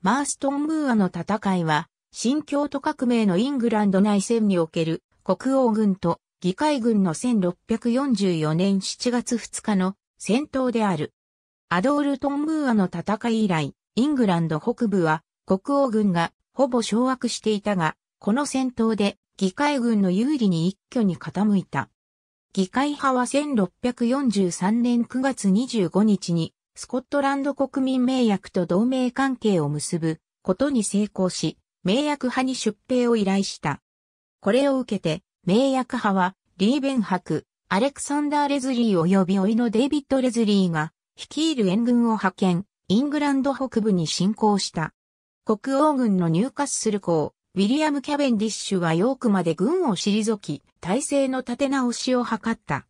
マーストン・ムーアの戦いは、新教徒革命のイングランド内戦における国王軍と議会軍の1644年7月2日の戦闘である。アドールトン・ムーアの戦い以来、イングランド北部は国王軍がほぼ掌握していたが、この戦闘で議会軍の有利に一挙に傾いた。議会派は1643年9月25日にスコットランド国民名約と同盟関係を結ぶことに成功し、名約派に出兵を依頼した。これを受けて、名約派は、リーベン博、アレクサンダー・レズリー及びいのデイビッド・レズリーが、率いる援軍を派遣、イングランド北部に侵攻した。国王軍の入荷する港、ウィリアム・キャベンディッシュはヨークまで軍を退き、体制の立て直しを図った。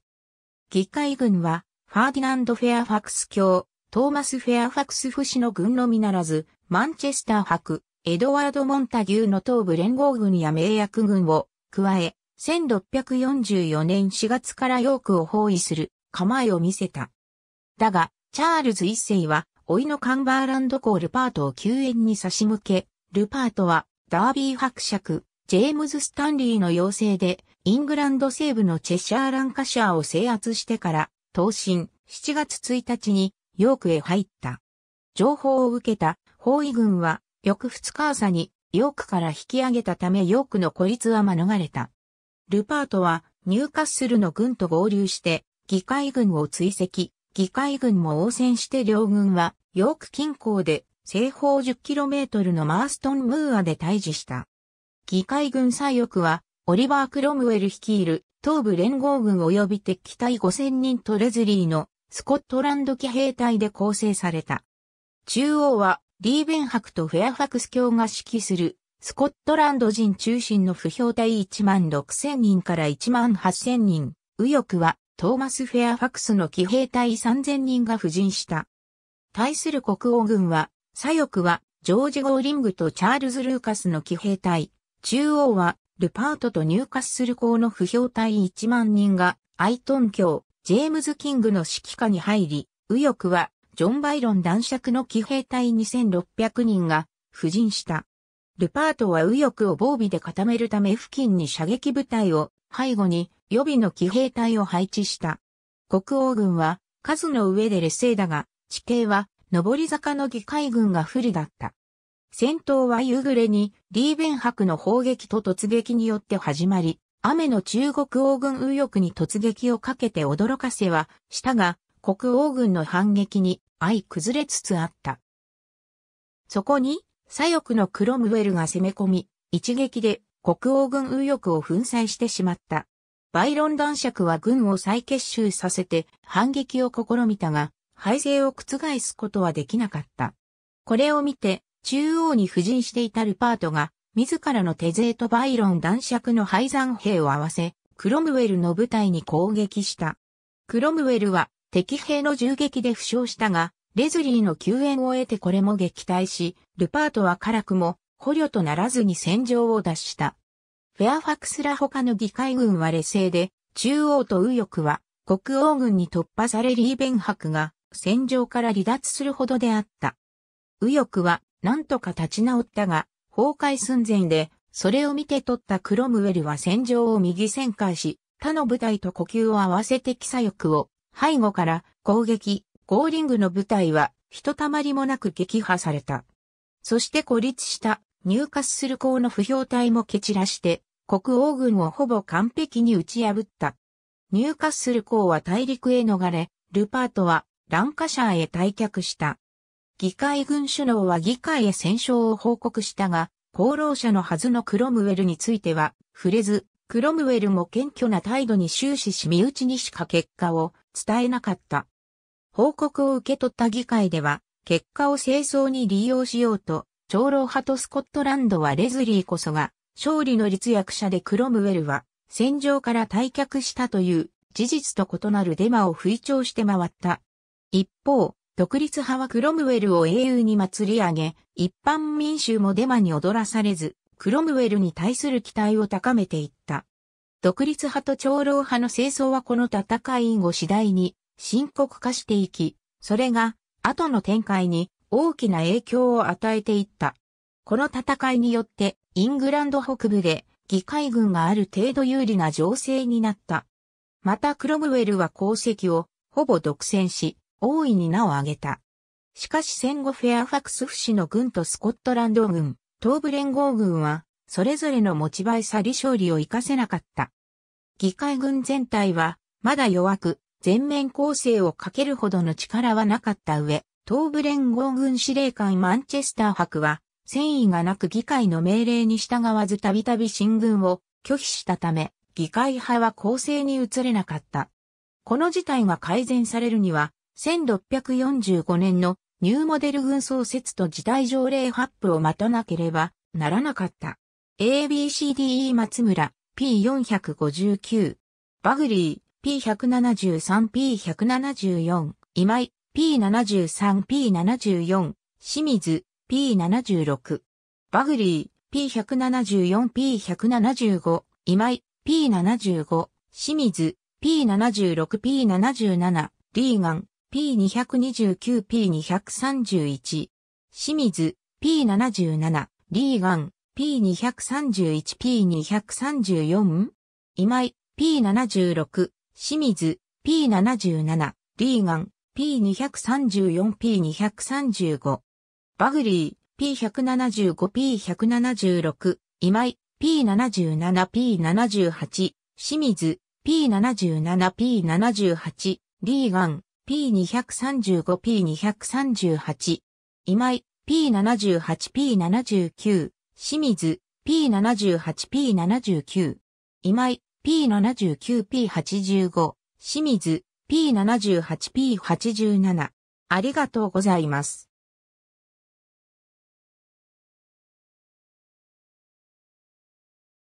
議会軍は、ファーディナンド・フェアファクス卿、トーマス・フェアファクス不死の軍のみならず、マンチェスター博、エドワード・モンタギューの東部連合軍や名役軍を加え、1644年4月からヨークを包囲する構えを見せた。だが、チャールズ一世は、老いのカンバーランド港。ルパートを救援に差し向け、ルパートは、ダービー伯爵、ジェームズ・スタンリーの要請で、イングランド西部のチェシャー・ランカシャーを制圧してから、東進、7月1日にヨークへ入った。情報を受けた包囲軍は翌2日朝にヨークから引き上げたためヨークの孤立は免れた。ルパートはニューカッスルの軍と合流して議会軍を追跡、議会軍も応戦して両軍はヨーク近郊で西方 10km のマーストン・ムーアで対峙した。議会軍左翼はオリバー・クロムウェル率いる東部連合軍及び敵対5000人トレズリーのスコットランド騎兵隊で構成された。中央はリーベン博とフェアファクス卿が指揮するスコットランド人中心の不評隊1万6千人から1万8千人、右翼はトーマス・フェアファクスの騎兵隊3千人が布陣した。対する国王軍は、左翼はジョージ・ゴーリングとチャールズ・ルーカスの騎兵隊、中央はルパートと入荷する校の不評隊1万人がアイトン教、ジェームズ・キングの指揮下に入り、右翼は、ジョン・バイロン男爵の騎兵隊2600人が、布陣した。ルパートは右翼を防備で固めるため付近に射撃部隊を背後に予備の騎兵隊を配置した。国王軍は数の上で劣勢だが、地形は上り坂の議会軍が不利だった。戦闘は夕暮れにリーベン博の砲撃と突撃によって始まり、雨の中国王軍右翼に突撃をかけて驚かせはしたが、国王軍の反撃に相崩れつつあった。そこに、左翼のクロムウェルが攻め込み、一撃で国王軍右翼を粉砕してしまった。バイロン男爵は軍を再結集させて反撃を試みたが、敗勢を覆すことはできなかった。これを見て、中央に布陣していたルパートが自らの手勢とバイロン男爵の敗残兵を合わせ、クロムウェルの部隊に攻撃した。クロムウェルは敵兵の銃撃で負傷したが、レズリーの救援を得てこれも撃退し、ルパートは辛くも捕虜とならずに戦場を脱した。フェアファクスら他の議会軍は劣勢で、中央と右翼は国王軍に突破されリーベン博が戦場から離脱するほどであった。右翼は何とか立ち直ったが、崩壊寸前で、それを見て取ったクロムウェルは戦場を右旋回し、他の部隊と呼吸を合わせて記左翼を背後から攻撃、ゴーリングの部隊はひとたまりもなく撃破された。そして孤立した入荷する港の不評体も蹴散らして国王軍をほぼ完璧に打ち破った。入荷する港は大陸へ逃れ、ルパートはランカシャーへ退却した。議会軍首脳は議会へ戦勝を報告したが、功労者のはずのクロムウェルについては触れず、クロムウェルも謙虚な態度に終始し身内にしか結果を伝えなかった。報告を受け取った議会では、結果を清掃に利用しようと、長老派とスコットランドはレズリーこそが、勝利の立役者でクロムウェルは、戦場から退却したという、事実と異なるデマを吹聴して回った。一方、独立派はクロムウェルを英雄に祭り上げ、一般民衆もデマに踊らされず、クロムウェルに対する期待を高めていった。独立派と長老派の戦争はこの戦い後次第に深刻化していき、それが後の展開に大きな影響を与えていった。この戦いによってイングランド北部で議会軍がある程度有利な情勢になった。またクロムウェルは功績をほぼ独占し、大いに名を挙げた。しかし戦後フェアファクス不死の軍とスコットランド軍、東部連合軍は、それぞれの持ち場さり勝利を活かせなかった。議会軍全体は、まだ弱く、全面攻勢をかけるほどの力はなかった上、東部連合軍司令官マンチェスター博は、戦意がなく議会の命令に従わずたびたび進軍を拒否したため、議会派は攻勢に移れなかった。この事態が改善されるには、1645年のニューモデル軍創設と時代条例発布を待たなければならなかった。ABCDE 松村 P459 バグリー P173P174 今井 P73P74 清水 P76 バグリー P174P175 今井 P75 清水 P76P77 リーガン P229、P231、清水、P77、リーガン、P231、P234、今井、P76、清水、P77、リーガン、P234、P235、バグリー、P175、P176、今井、P77、P78、清水、P77、P78、リーガン、P235P238、今井 P78P79、清水 P78P79、今井 P79P85、清水 P78P87。ありがとうございます。